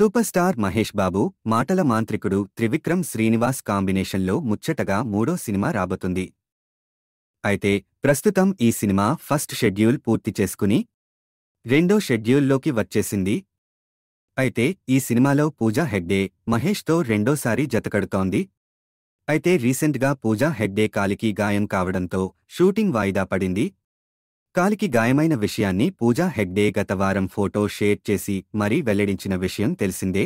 super star Mahesh బాబు మాటల మాంత్రికుడు త్రివిక్రమ్ శ్రీనివాస్ కాంబినేషన్లో ముచ్చటగా మూడో సినిమా రాబోతుంది అయితే ప్రస్తుతం ఈ సినిమా ఫస్ట్ షెడ్యూల్ పూర్తి చేసుకుని రెండో షెడ్యూల్లోకి వచ్చేసింది అయితే ఈ సినిమాలో పూజా హెగ్డే మహేష్తో రెండోసారి జతకడుతోంది అయితే రీసెంట్గా పూజా హెగ్డే కాలికి గాయం కావడంతో షూటింగ్ వాయిదా పడింది కాలికి గాయమైన విషయాన్ని పూజా హెగ్డే గత వారం ఫోటో షేర్ చేసి మరీ వెల్లడించిన విషయం తెలిసిందే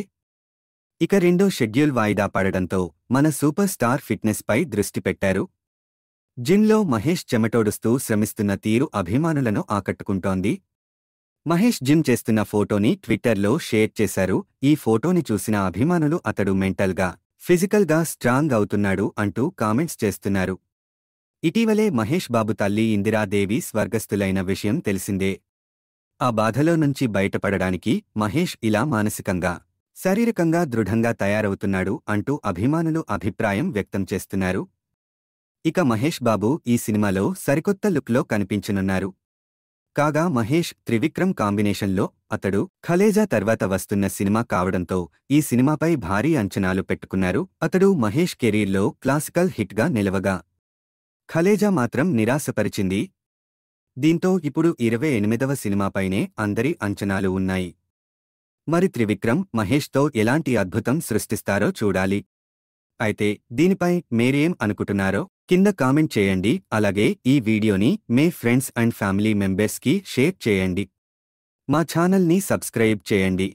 ఇక రెండో షెడ్యూల్ వాయిదా పడడంతో మన సూపర్ స్టార్ ఫిట్నెస్పై దృష్టి పెట్టారు జిమ్లో మహేష్ చెమటోడుస్తూ శ్రమిస్తున్న తీరు అభిమానులను ఆకట్టుకుంటోంది మహేష్ జిమ్ చేస్తున్న ఫోటోని ట్విట్టర్లో షేర్ చేశారు ఈ ఫోటోని చూసిన అభిమానులు అతడు మెంటల్గా ఫిజికల్గా స్ట్రాంగ్ అవుతున్నాడు అంటూ కామెంట్స్ చేస్తున్నారు ఇటీవలే మహేష్ బాబు తల్లి ఇందిరాదేవి స్వర్గస్థులైన విషయం తెలిసిందే ఆ బాధలో నుంచి బయటపడడానికి మహేష్ ఇలా మానసికంగా శారీరకంగా దృఢంగా తయారవుతున్నాడు అంటూ అభిమానులు అభిప్రాయం వ్యక్తం చేస్తున్నారు ఇక మహేష్ బాబు ఈ సినిమాలో సరికొత్త లుక్లో కనిపించనున్నారు కాగా మహేష్ త్రివిక్రమ్ కాంబినేషన్లో అతడు ఖలేజా తర్వాత వస్తున్న సినిమా కావడంతో ఈ సినిమాపై భారీ అంచనాలు పెట్టుకున్నారు అతడు మహేష్ కెరీర్లో క్లాసికల్ హిట్గా నిలవగా ఖలేజా మాత్రం నిరాశపరిచింది దీంతో ఇప్పుడు ఇరవై ఎనిమిదవ సినిమాపైనే అందరి అంచనాలు ఉన్నాయి మరి త్రివిక్రమ్ మహేష్తో ఎలాంటి అద్భుతం సృష్టిస్తారో చూడాలి అయితే దీనిపై మీరేం అనుకుంటున్నారో కింద కామెంట్ చేయండి అలాగే ఈ వీడియోని మీ ఫ్రెండ్స్ అండ్ ఫ్యామిలీ మెంబెర్స్కి షేర్ చేయండి మా ఛానల్ని సబ్స్క్రైబ్ చేయండి